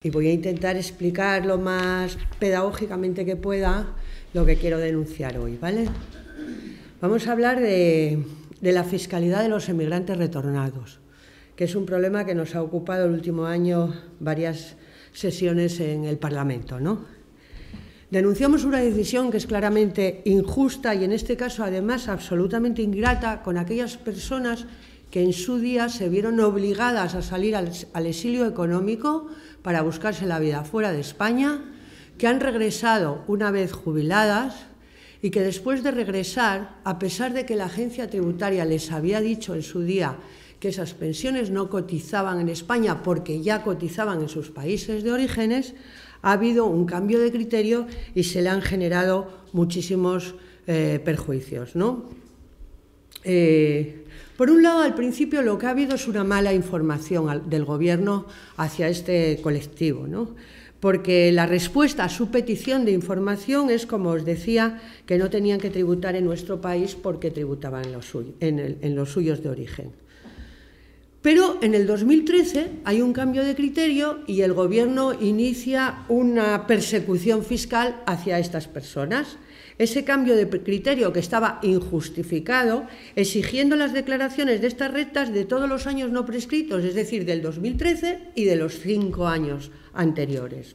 Y voy a intentar explicar lo más pedagógicamente que pueda lo que quiero denunciar hoy, ¿vale? Vamos a hablar de, la fiscalidad de los emigrantes retornados, que es un problema que nos ha ocupado el último año varias sesiones en el Parlamento, ¿no? Denunciamos una decisión que es claramente injusta y en este caso además absolutamente ingrata con aquellas personas que en su día se vieron obligadas a salir al, exilio económico para buscarse la vida fuera de España, que han regresado una vez jubiladas y que después de regresar, a pesar de que la agencia tributaria les había dicho en su día que esas pensiones no cotizaban en España porque ya cotizaban en sus países de orígenes, ha habido un cambio de criterio y se le han generado muchísimos eh, perjuicios. ¿no? Eh, por un lado, al principio lo que ha habido es una mala información del Gobierno hacia este colectivo, ¿no? porque la respuesta a su petición de información es, como os decía, que no tenían que tributar en nuestro país porque tributaban en, en los suyos de origen. Pero en el 2013 hay un cambio de criterio y el Gobierno inicia una persecución fiscal hacia estas personas ese cambio de criterio que estaba injustificado, exigiendo las declaraciones de estas rectas de todos los años no prescritos, es decir, del 2013 y de los cinco años anteriores.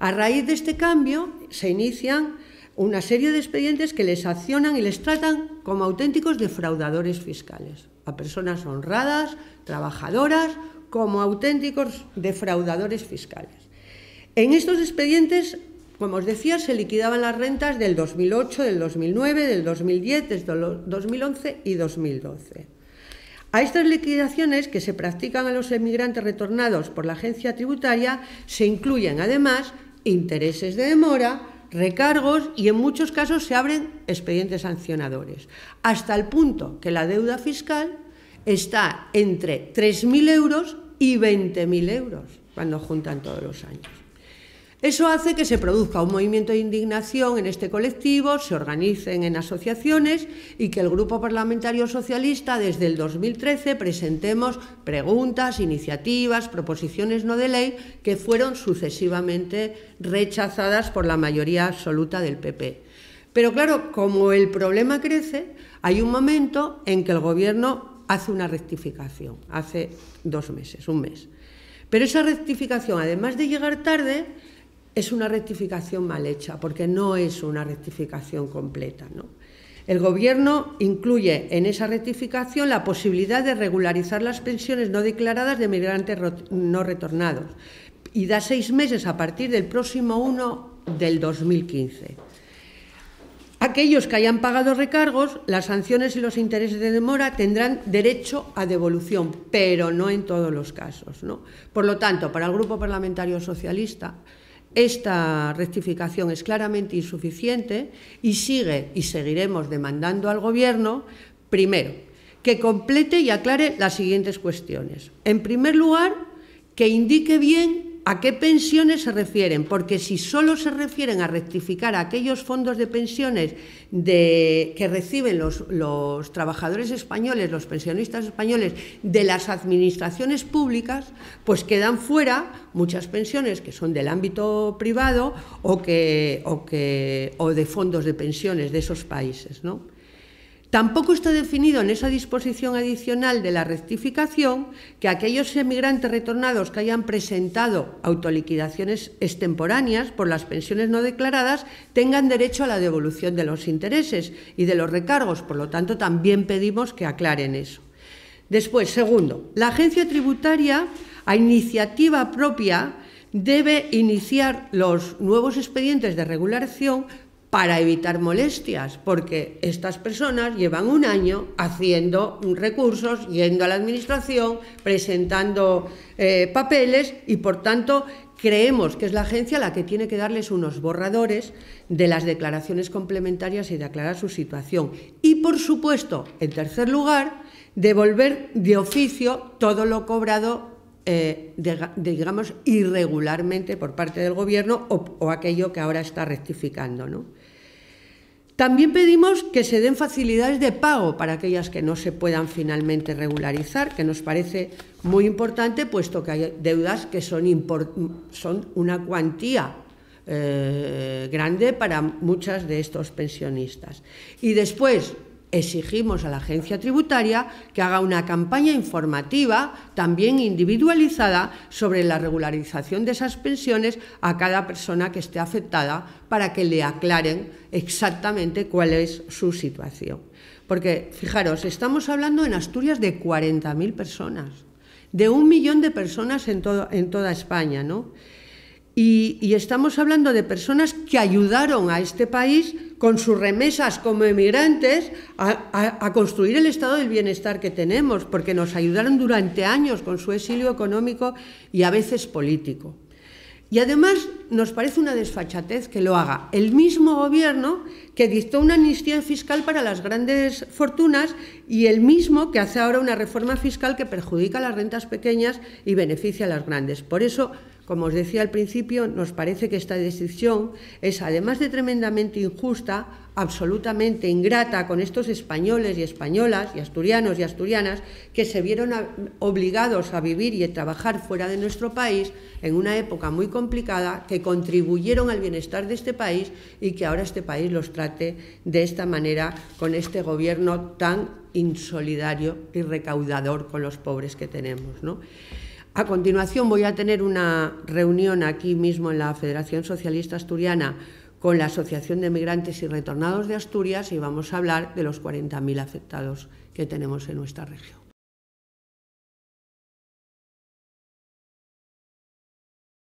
A raíz de este cambio se inician una serie de expedientes que les accionan y les tratan como auténticos defraudadores fiscales, a personas honradas, trabajadoras, como auténticos defraudadores fiscales. En estos expedientes como os decía, se liquidaban las rentas del 2008, del 2009, del 2010, del 2011 y 2012. A estas liquidaciones que se practican a los emigrantes retornados por la agencia tributaria se incluyen además intereses de demora, recargos y en muchos casos se abren expedientes sancionadores, hasta el punto que la deuda fiscal está entre 3.000 euros y 20.000 euros cuando juntan todos los años. Eso hace que se produzca un movimiento de indignación en este colectivo, se organicen en asociaciones y que el Grupo Parlamentario Socialista desde el 2013 presentemos preguntas, iniciativas, proposiciones no de ley que fueron sucesivamente rechazadas por la mayoría absoluta del PP. Pero claro, como el problema crece, hay un momento en que el Gobierno hace una rectificación, hace dos meses, un mes. Pero esa rectificación, además de llegar tarde, es una rectificación mal hecha, porque no es una rectificación completa. El Gobierno incluye en esa rectificación la posibilidad de regularizar las pensiones no declaradas de migrantes no retornados y da seis meses a partir del próximo 1 del 2015. Aquellos que hayan pagado recargos, las sanciones y los intereses de demora tendrán derecho a devolución, pero no en todos los casos. Por lo tanto, para el Grupo Parlamentario Socialista, esta rectificación es claramente insuficiente y sigue y seguiremos demandando al Gobierno, primero, que complete y aclare las siguientes cuestiones. En primer lugar, que indique bien ¿A qué pensiones se refieren? Porque si solo se refieren a rectificar aquellos fondos de pensiones de, que reciben los, trabajadores españoles, los pensionistas españoles de las administraciones públicas, pues quedan fuera muchas pensiones que son del ámbito privado o, que, que, o de fondos de pensiones de esos países. ¿no? Tampoco está definido en esa disposición adicional de la rectificación que aquellos emigrantes retornados que hayan presentado autoliquidaciones extemporáneas por las pensiones no declaradas tengan derecho a la devolución de los intereses y de los recargos. Por lo tanto, también pedimos que aclaren eso. Después, segundo, la agencia tributaria, a iniciativa propia, debe iniciar los nuevos expedientes de regulación para evitar molestias, porque estas personas llevan un año haciendo recursos, yendo a la administración, presentando eh, papeles y por tanto creemos que es la agencia la que tiene que darles unos borradores de las declaraciones complementarias y de aclarar su situación. Y por supuesto, en tercer lugar, devolver de oficio todo lo cobrado eh, digamos, irregularmente por parte del Gobierno o, o aquello que ahora está rectificando. ¿no? También pedimos que se den facilidades de pago para aquellas que no se puedan finalmente regularizar, que nos parece muy importante, puesto que hay deudas que son, una cuantía eh, grande para muchas de estos pensionistas. Y después, exigimos a la agencia tributaria que haga una campaña informativa, también individualizada, sobre la regularización de esas pensiones a cada persona que esté afectada para que le aclaren exactamente cuál es su situación. Porque, fijaros, estamos hablando en Asturias de 40.000 personas, de un millón de personas en, toda España, ¿no? y estamos hablando de personas que ayudaron a este país con sus remesas como emigrantes a, construir el estado del bienestar que tenemos, porque nos ayudaron durante años con su exilio económico y a veces político. Y además nos parece una desfachatez que lo haga el mismo gobierno que dictó una amnistía fiscal para las grandes fortunas y el mismo que hace ahora una reforma fiscal que perjudica a las rentas pequeñas y beneficia a las grandes. Por eso como os decía al principio, nos parece que esta decisión es, además de tremendamente injusta, absolutamente ingrata con estos españoles y españolas y asturianos y asturianas que se vieron obligados a vivir y a trabajar fuera de nuestro país en una época muy complicada, que contribuyeron al bienestar de este país y que ahora este país los trate de esta manera con este gobierno tan insolidario y recaudador con los pobres que tenemos. ¿no? A continuación voy a tener una reunión aquí mismo en la Federación Socialista Asturiana con la Asociación de Migrantes y Retornados de Asturias y vamos a hablar de los 40.000 afectados que tenemos en nuestra región.